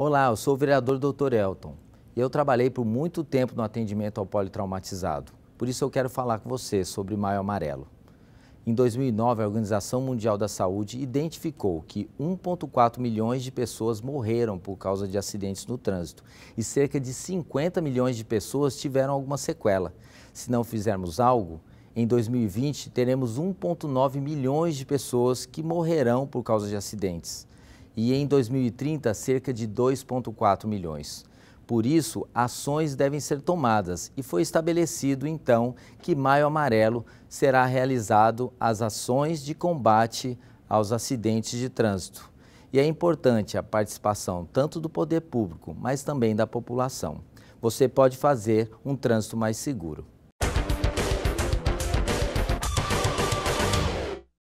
Olá, eu sou o vereador Dr. Elton. e Eu trabalhei por muito tempo no atendimento ao politraumatizado. Por isso eu quero falar com você sobre Maio Amarelo. Em 2009, a Organização Mundial da Saúde identificou que 1,4 milhões de pessoas morreram por causa de acidentes no trânsito e cerca de 50 milhões de pessoas tiveram alguma sequela. Se não fizermos algo, em 2020 teremos 1,9 milhões de pessoas que morrerão por causa de acidentes e em 2030 cerca de 2,4 milhões. Por isso, ações devem ser tomadas e foi estabelecido então que Maio Amarelo será realizado as ações de combate aos acidentes de trânsito. E é importante a participação tanto do poder público, mas também da população. Você pode fazer um trânsito mais seguro.